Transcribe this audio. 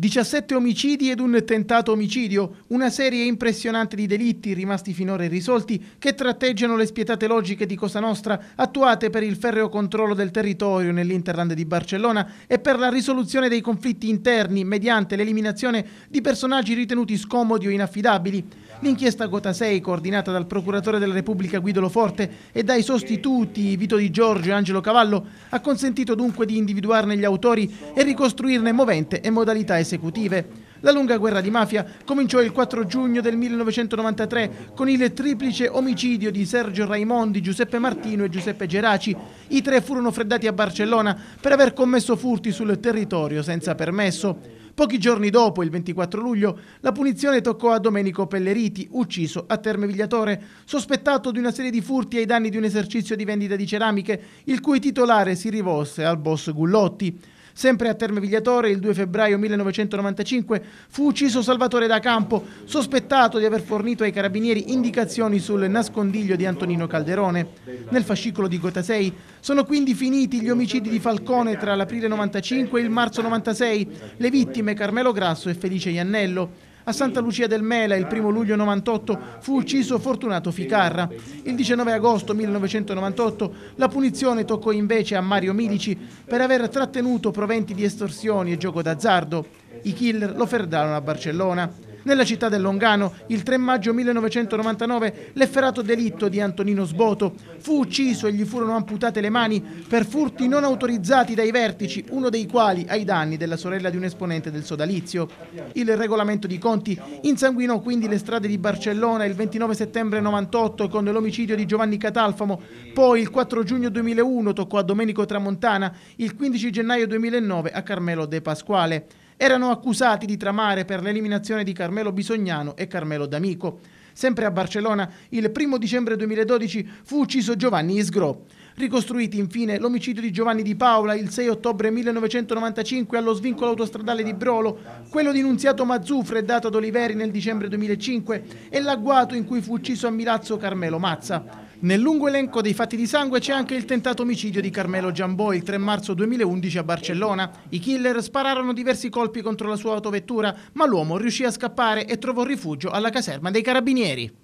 17 omicidi ed un tentato omicidio, una serie impressionante di delitti rimasti finora irrisolti che tratteggiano le spietate logiche di Cosa Nostra attuate per il ferreo controllo del territorio nell'Interland di Barcellona e per la risoluzione dei conflitti interni mediante l'eliminazione di personaggi ritenuti scomodi o inaffidabili. L'inchiesta Gota 6, coordinata dal procuratore della Repubblica Guido Loforte e dai sostituti Vito Di Giorgio e Angelo Cavallo, ha consentito dunque di individuarne gli autori e ricostruirne movente e modalità esecutive consecutive. La lunga guerra di mafia cominciò il 4 giugno del 1993 con il triplice omicidio di Sergio Raimondi, Giuseppe Martino e Giuseppe Geraci. I tre furono freddati a Barcellona per aver commesso furti sul territorio senza permesso. Pochi giorni dopo, il 24 luglio, la punizione toccò a Domenico Pelleriti, ucciso a Termevigliatore, sospettato di una serie di furti ai danni di un esercizio di vendita di ceramiche, il cui titolare si rivolse al boss Gullotti. Sempre a Terme Vigliatore, il 2 febbraio 1995, fu ucciso Salvatore da Campo, sospettato di aver fornito ai carabinieri indicazioni sul nascondiglio di Antonino Calderone. Nel fascicolo di Gotasei sono quindi finiti gli omicidi di Falcone tra l'aprile 95 e il marzo 96, le vittime Carmelo Grasso e Felice Iannello. A Santa Lucia del Mela, il 1 luglio 98, fu ucciso Fortunato Ficarra. Il 19 agosto 1998 la punizione toccò invece a Mario Milici per aver trattenuto proventi di estorsioni e gioco d'azzardo. I killer lo ferdarono a Barcellona nella città del Longano, il 3 maggio 1999, l'efferato delitto di Antonino Sboto. Fu ucciso e gli furono amputate le mani per furti non autorizzati dai vertici, uno dei quali ai danni della sorella di un esponente del sodalizio. Il regolamento di conti insanguinò quindi le strade di Barcellona il 29 settembre 98 con l'omicidio di Giovanni Catalfamo, poi il 4 giugno 2001 toccò a Domenico Tramontana, il 15 gennaio 2009 a Carmelo De Pasquale erano accusati di tramare per l'eliminazione di Carmelo Bisognano e Carmelo D'Amico. Sempre a Barcellona, il 1 dicembre 2012 fu ucciso Giovanni Isgro. Ricostruiti infine l'omicidio di Giovanni Di Paola il 6 ottobre 1995 allo svincolo autostradale di Brolo, quello di Nunziato Mazzufre e dato ad Oliveri nel dicembre 2005 e l'agguato in cui fu ucciso a Milazzo Carmelo Mazza. Nel lungo elenco dei fatti di sangue c'è anche il tentato omicidio di Carmelo Giambò il 3 marzo 2011 a Barcellona. I killer spararono diversi colpi contro la sua autovettura, ma l'uomo riuscì a scappare e trovò rifugio alla caserma dei carabinieri.